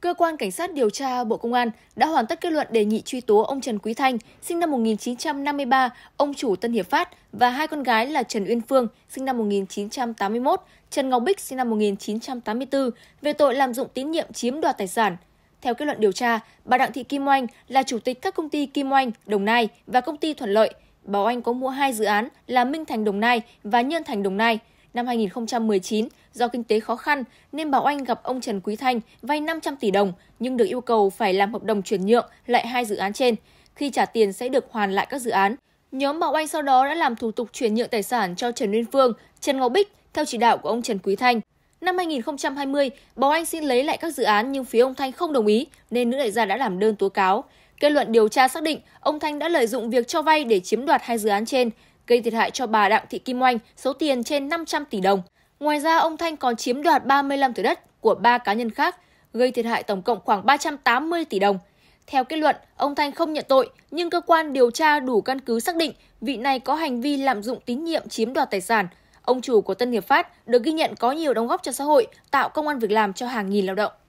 Cơ quan Cảnh sát điều tra Bộ Công an đã hoàn tất kết luận đề nghị truy tố ông Trần Quý Thanh, sinh năm 1953, ông chủ Tân Hiệp Phát và hai con gái là Trần Uyên Phương, sinh năm 1981, Trần Ngọc Bích, sinh năm 1984, về tội lạm dụng tín nhiệm chiếm đoạt tài sản. Theo kết luận điều tra, bà Đặng Thị Kim Oanh là chủ tịch các công ty Kim Oanh, Đồng Nai và công ty Thuận Lợi. Bà Oanh có mua hai dự án là Minh Thành Đồng Nai và Nhân Thành Đồng Nai – Năm 2019, do kinh tế khó khăn nên Bảo Anh gặp ông Trần Quý Thanh vay 500 tỷ đồng nhưng được yêu cầu phải làm hợp đồng chuyển nhượng lại hai dự án trên. Khi trả tiền sẽ được hoàn lại các dự án. Nhóm Bảo Anh sau đó đã làm thủ tục chuyển nhượng tài sản cho Trần Nguyên Phương, Trần Ngọc Bích theo chỉ đạo của ông Trần Quý Thanh. Năm 2020, Bảo Anh xin lấy lại các dự án nhưng phía ông Thanh không đồng ý nên nữ đại gia đã làm đơn tố cáo. Kết luận điều tra xác định, ông Thanh đã lợi dụng việc cho vay để chiếm đoạt hai dự án trên, gây thiệt hại cho bà Đặng Thị Kim Oanh số tiền trên 500 tỷ đồng. Ngoài ra, ông Thanh còn chiếm đoạt 35 thửa đất của ba cá nhân khác, gây thiệt hại tổng cộng khoảng 380 tỷ đồng. Theo kết luận, ông Thanh không nhận tội, nhưng cơ quan điều tra đủ căn cứ xác định vị này có hành vi lạm dụng tín nhiệm chiếm đoạt tài sản. Ông chủ của Tân Hiệp Phát được ghi nhận có nhiều đóng góp cho xã hội, tạo công an việc làm cho hàng nghìn lao động.